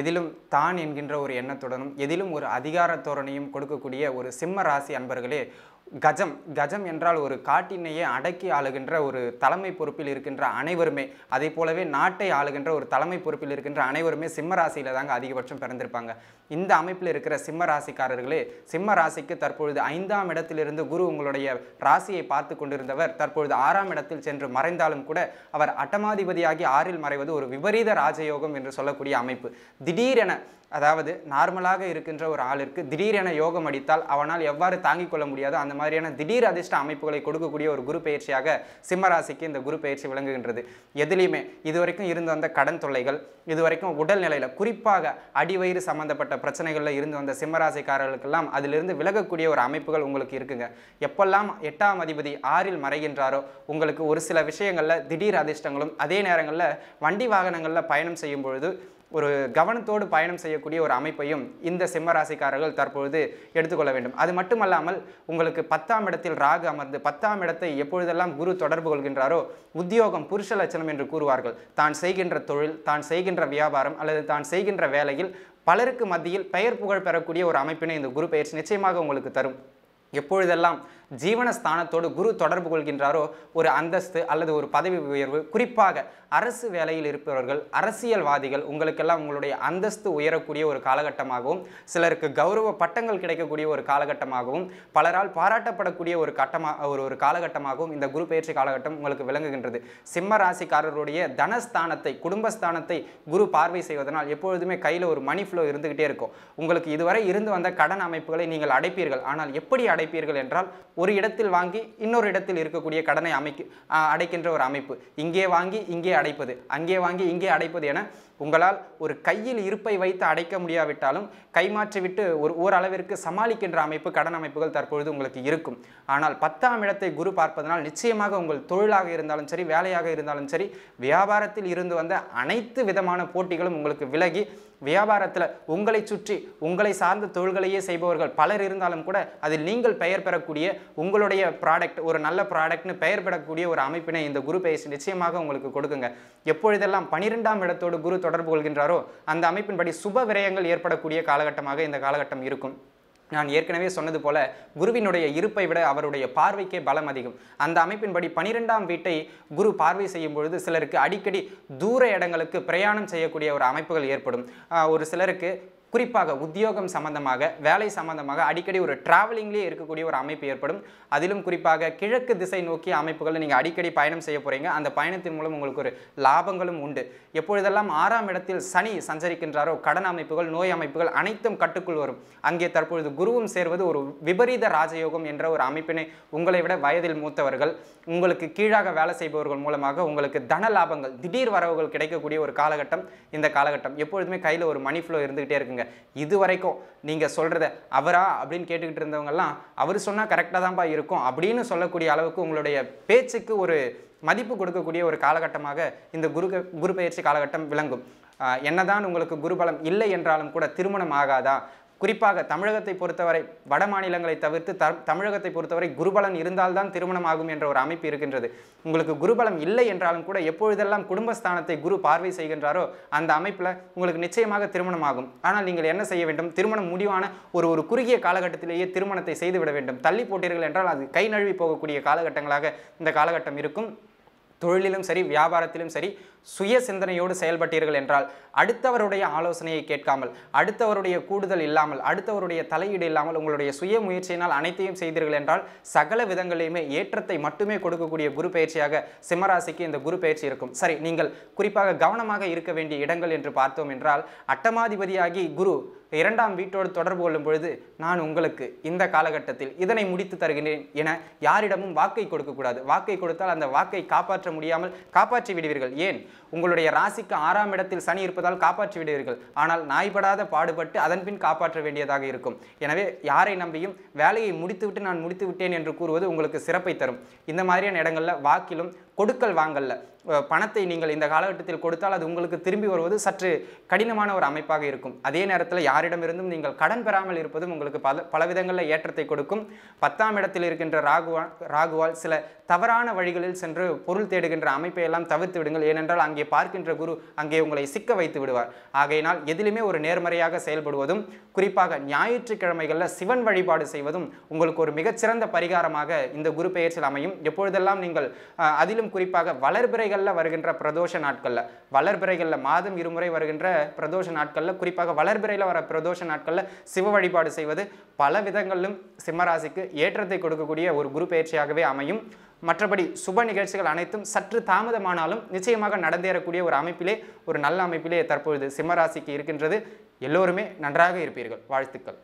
எதிலும் தான் என்கின்ற ஒரு எண்ணத்துடனும் எதிலும் ஒரு அதிகார தோரணையும் கொடுக்கக்கூடிய ஒரு சிம்ம ராசி அன்பர்களே கஜம் கஜம் என்றால் ஒரு காட்டினையே அடக்கி ஆளுகின்ற ஒரு தலைமை பொறுப்பில் இருக்கின்ற அனைவருமே அதே போலவே நாட்டை ஆளுகின்ற ஒரு தலைமை பொறுப்பில் இருக்கின்ற அனைவருமே சிம்ம ராசியில் தாங்க அதிகபட்சம் பிறந்திருப்பாங்க இந்த அமைப்பில் இருக்கிற சிம்ம ராசிக்காரர்களே சிம்ம ராசிக்கு தற்பொழுது ஐந்தாம் இடத்திலிருந்து குரு உங்களுடைய ராசியை பார்த்து கொண்டிருந்தவர் தற்பொழுது ஆறாம் இடத்தில் சென்று மறைந்தாலும் கூட அவர் அட்டமாதிபதியாகி ஆறில் மறைவது ஒரு விபரீத ராஜயோகம் என்று சொல்லக்கூடிய அமைப்பு திடீரென அதாவது நார்மலாக இருக்கின்ற ஒரு ஆளுக்கு திடீரென யோகம் அடித்தால் அவனால் எவ்வாறு தாங்கிக் கொள்ள முடியாதோ அந்த மாதிரியான திடீர் அதிர்ஷ்ட அமைப்புகளை கொடுக்கக்கூடிய ஒரு குரு பயிற்சியாக சிம்மராசிக்கு இந்த குரு பயிற்சி விளங்குகின்றது எதுலேயுமே இதுவரைக்கும் இருந்து வந்த கடன் தொல்லைகள் இதுவரைக்கும் உடல்நிலையில் குறிப்பாக அடிவயிறு சம்மந்தப்பட்ட பிரச்சனைகளில் இருந்து வந்த சிம்மராசிக்காரர்களுக்கெல்லாம் அதிலிருந்து விலகக்கூடிய ஒரு அமைப்புகள் உங்களுக்கு இருக்குங்க எப்பெல்லாம் எட்டாம் அதிபதி ஆறில் மறைகின்றாரோ உங்களுக்கு ஒரு சில விஷயங்களில் திடீர் அதிர்ஷ்டங்களும் அதே நேரங்களில் வண்டி வாகனங்களில் பயணம் செய்யும் பொழுது ஒரு கவனத்தோடு பயணம் செய்யக்கூடிய ஒரு அமைப்பையும் இந்த சிம்ம ராசிக்காரர்கள் தற்பொழுது எடுத்துக்கொள்ள வேண்டும் அது மட்டுமல்லாமல் உங்களுக்கு பத்தாம் இடத்தில் ராகு அமர்ந்து பத்தாம் இடத்தை எப்பொழுதெல்லாம் குரு தொடர்பு கொள்கின்றாரோ உத்தியோகம் புருஷ லட்சணம் என்று கூறுவார்கள் தான் செய்கின்ற தொழில் தான் செய்கின்ற வியாபாரம் அல்லது தான் செய்கின்ற வேலையில் பலருக்கு மத்தியில் பெயர் புகழ் பெறக்கூடிய ஒரு அமைப்பினை இந்த குரு பயிற்சி நிச்சயமாக உங்களுக்கு தரும் எப்பொழுதெல்லாம் ஜீவனஸ்தானத்தோடு குரு தொடர்பு கொள்கின்றாரோ ஒரு அந்தஸ்து அல்லது ஒரு பதவி உயர்வு குறிப்பாக அரசு வேலையில் இருப்பவர்கள் அரசியல்வாதிகள் உங்களுக்கெல்லாம் உங்களுடைய அந்தஸ்து உயரக்கூடிய ஒரு காலகட்டமாகவும் சிலருக்கு கௌரவ பட்டங்கள் கிடைக்கக்கூடிய ஒரு காலகட்டமாகவும் பலரால் பாராட்டப்படக்கூடிய ஒரு கட்டமாக ஒரு ஒரு காலகட்டமாகவும் இந்த குரு பயிற்சி காலகட்டம் உங்களுக்கு விளங்குகின்றது சிம்ம ராசிக்காரருடைய தனஸ்தானத்தை குடும்பஸ்தானத்தை குரு பார்வை செய்வதனால் எப்பொழுதுமே கையில் ஒரு மணி ஃப்ளோ இருந்துக்கிட்டே இருக்கும் உங்களுக்கு இதுவரை இருந்து வந்த கடன் அமைப்புகளை நீங்கள் அடைப்பீர்கள் ஆனால் எப்படி அடைப்பீர்கள் என்றால் ஒரு இடத்தில் வாங்கி இன்னொரு இடத்தில் இருக்கக்கூடிய கடனை அமைக்கு அடைக்கின்ற ஒரு அமைப்பு இங்கே வாங்கி இங்கே அடைப்பது அங்கே வாங்கி இங்கே அடைப்பது என உங்களால் ஒரு கையில் இருப்பை வைத்து அடைக்க முடியாவிட்டாலும் கைமாற்றிவிட்டு ஒரு ஓரளவிற்கு சமாளிக்கின்ற அமைப்பு கடன் அமைப்புகள் தற்பொழுது உங்களுக்கு இருக்கும் ஆனால் பத்தாம் இடத்தை குரு பார்ப்பதனால் நிச்சயமாக உங்கள் தொழிலாக இருந்தாலும் சரி வேலையாக இருந்தாலும் சரி வியாபாரத்தில் இருந்து வந்த அனைத்து விதமான போட்டிகளும் உங்களுக்கு விலகி வியாபாரத்தில் உங்களை சுற்றி உங்களை சார்ந்த தொழில்களையே செய்பவர்கள் பலர் இருந்தாலும் கூட அதில் நீங்கள் பெயர் பெறக்கூடிய உங்களுடைய ப்ராடக்ட் ஒரு நல்ல ப்ராடக்ட்னு பெயர் பெறக்கூடிய ஒரு அமைப்பினை இந்த குரு பயிற்சி நிச்சயமாக உங்களுக்கு கொடுக்குங்க எப்பொழுதெல்லாம் பனிரெண்டாம் இடத்தோடு குரு தொடர்பு கொள்கின்றாரோ அந்த அமைப்பின்படி சுப விரயங்கள் ஏற்படக்கூடிய காலகட்டமாக இந்த காலகட்டம் இருக்கும் நான் ஏற்கனவே சொன்னது போல குருவினுடைய இருப்பை விட அவருடைய பார்வைக்கே பலம் அதிகம் அந்த அமைப்பின்படி பனிரெண்டாம் வீட்டை குரு பார்வை செய்யும் பொழுது சிலருக்கு அடிக்கடி தூர இடங்களுக்கு பிரயாணம் செய்யக்கூடிய ஒரு அமைப்புகள் ஏற்படும் ஒரு சிலருக்கு குறிப்பாக உத்தியோகம் சம்பந்தமாக வேலை சம்பந்தமாக அடிக்கடி ஒரு டிராவலிங்லேயே இருக்கக்கூடிய ஒரு அமைப்பு ஏற்படும் அதிலும் குறிப்பாக கிழக்கு திசை நோக்கிய அமைப்புகளில் நீங்கள் அடிக்கடி பயணம் செய்ய போகிறீங்க அந்த பயணத்தின் மூலம் உங்களுக்கு ஒரு லாபங்களும் உண்டு எப்பொழுதெல்லாம் ஆறாம் இடத்தில் சனி சஞ்சரிக்கின்றாரோ கடன் அமைப்புகள் நோய் அமைப்புகள் அனைத்தும் கட்டுக்குள் வரும் அங்கே தற்பொழுது குருவும் சேர்வது ஒரு விபரீத ராஜயோகம் என்ற ஒரு அமைப்பினை உங்களை விட வயதில் மூத்தவர்கள் உங்களுக்கு கீழாக வேலை செய்பவர்கள் மூலமாக உங்களுக்கு தன லாபங்கள் திடீர் வரவுகள் கிடைக்கக்கூடிய ஒரு காலகட்டம் இந்த காலகட்டம் எப்பொழுதுமே கையில் ஒரு மணி ஃப்ளோ இருந்துகிட்டே இருக்குங்க இது வரைக்கும் நீங்கள் சொல்கிறத அவரா அப்படின்னு கேட்டுக்கிட்டு இருந்தவங்கெல்லாம் அவர் சொன்னால் கரெக்டாக தான்ப்பா இருக்கும் அப்படின்னு சொல்லக்கூடிய அளவுக்கு உங்களுடைய பேச்சுக்கு ஒரு மதிப்பு கொடுக்கக்கூடிய ஒரு காலகட்டமாக இந்த குரு குரு பயிற்சி காலகட்டம் விளங்கும் என்னதான் உங்களுக்கு குருபலம் இல்லை என்றாலும் கூட திருமணம் ஆகாதா குறிப்பாக தமிழகத்தை பொறுத்தவரை வட மாநிலங்களை தவிர்த்து த தமிழகத்தை பொறுத்தவரை குருபலன் இருந்தால்தான் திருமணம் ஆகும் என்ற ஒரு அமைப்பு இருக்கின்றது உங்களுக்கு குருபலம் இல்லை என்றாலும் கூட எப்பொழுதெல்லாம் குடும்பஸ்தானத்தை குரு பார்வை செய்கின்றாரோ அந்த அமைப்பில் உங்களுக்கு நிச்சயமாக திருமணம் ஆகும் ஆனால் நீங்கள் என்ன செய்ய வேண்டும் திருமணம் முடிவான ஒரு ஒரு குறுகிய காலகட்டத்திலேயே திருமணத்தை செய்துவிட வேண்டும் தள்ளி போட்டீர்கள் என்றால் அது கை நழுவி போகக்கூடிய காலகட்டங்களாக இந்த காலகட்டம் இருக்கும் தொழிலிலும் சரி வியாபாரத்திலும் சரி சுய சிந்தனையோடு செயல்பட்டீர்கள் என்றால் அடுத்தவருடைய ஆலோசனையை கேட்காமல் அடுத்தவருடைய கூடுதல் இல்லாமல் அடுத்தவருடைய தலையீடு இல்லாமல் உங்களுடைய சுய முயற்சியினால் அனைத்தையும் செய்தீர்கள் என்றால் சகல விதங்களிலுமே ஏற்றத்தை மட்டுமே கொடுக்கக்கூடிய குரு பயிற்சியாக சிம்மராசிக்கு இந்த குரு பயிற்சி இருக்கும் சரி நீங்கள் குறிப்பாக கவனமாக இருக்க வேண்டிய இடங்கள் என்று பார்த்தோம் என்றால் அட்டமாதிபதியாகி குரு இரண்டாம் வீட்டோடு தொடர்பு கொள்ளும் பொழுது நான் உங்களுக்கு இந்த காலகட்டத்தில் இதனை முடித்து தருகிறேன் என யாரிடமும் வாக்கை கொடுக்கக்கூடாது வாக்கை கொடுத்தால் அந்த வாக்கை காப்பாற்ற முடியாமல் காப்பாற்றி விடுவீர்கள் ஏன் உங்களுடைய ராசிக்கு ஆறாம் இடத்தில் சனி இருப்பதால் காப்பாற்றி விடுவீர்கள் ஆனால் நாய்படாத பாடுபட்டு அதன்பின் காப்பாற்ற வேண்டியதாக இருக்கும் எனவே யாரை நம்பியும் வேலையை முடித்துவிட்டு நான் முடித்து விட்டேன் என்று கூறுவது உங்களுக்கு சிறப்பை தரும் இந்த மாதிரியான இடங்களில் வாக்கிலும் கொடுக்கல் வாங்கல்ல பணத்தை நீங்கள் இந்த காலகட்டத்தில் கொடுத்தால் அது உங்களுக்கு திரும்பி வருவது சற்று கடினமான ஒரு அமைப்பாக இருக்கும் அதே நேரத்தில் யாரிடமிருந்தும் நீங்கள் கடன் பெறாமல் இருப்பதும் உங்களுக்கு பல பல விதங்களில் ஏற்றத்தை கொடுக்கும் பத்தாம் இடத்தில் இருக்கின்ற ராகுவா ராகுவால் சில தவறான வழிகளில் சென்று பொருள் தேடுகின்ற அமைப்பை எல்லாம் தவிர்த்து விடுங்கள் ஏனென்றால் அங்கே பார்க்கின்ற குரு அங்கே உங்களை சிக்க வைத்து விடுவார் ஆகையினால் எதிலுமே ஒரு நேர்மறையாக செயல்படுவதும் குறிப்பாக ஞாயிற்றுக்கிழமைகளில் சிவன் வழிபாடு செய்வதும் உங்களுக்கு ஒரு மிகச்சிறந்த பரிகாரமாக இந்த குரு பெயர்ச்சியில் அமையும் எப்பொழுதெல்லாம் நீங்கள் அதிலும் மாதம் குறிப்பாக வளர்பிறைகளில் வருகின்ற பிரதோஷ நாட்களில் வளர்பிறைகளில் மாதம் இருமுறை வருகின்ற பிரதோஷ நாட்களில் குறிப்பாக வளர்பிறையில் வர பிரதோஷ நாட்களில் சிவ வழிபாடு செய்வது பல விதங்களிலும் சிம்மராசிக்கு ஏற்றத்தை கொடுக்கக்கூடிய ஒரு குரு பயிற்சியாகவே அமையும் மற்றபடி சுப நிகழ்ச்சிகள் அனைத்தும் சற்று தாமதமானாலும் நிச்சயமாக நடந்தேறக்கூடிய ஒரு அமைப்பிலே ஒரு நல்ல அமைப்பிலே தற்பொழுது சிம்மராசிக்கு இருக்கின்றது எல்லோருமே நன்றாக இருப்பீர்கள் வாழ்த்துக்கள்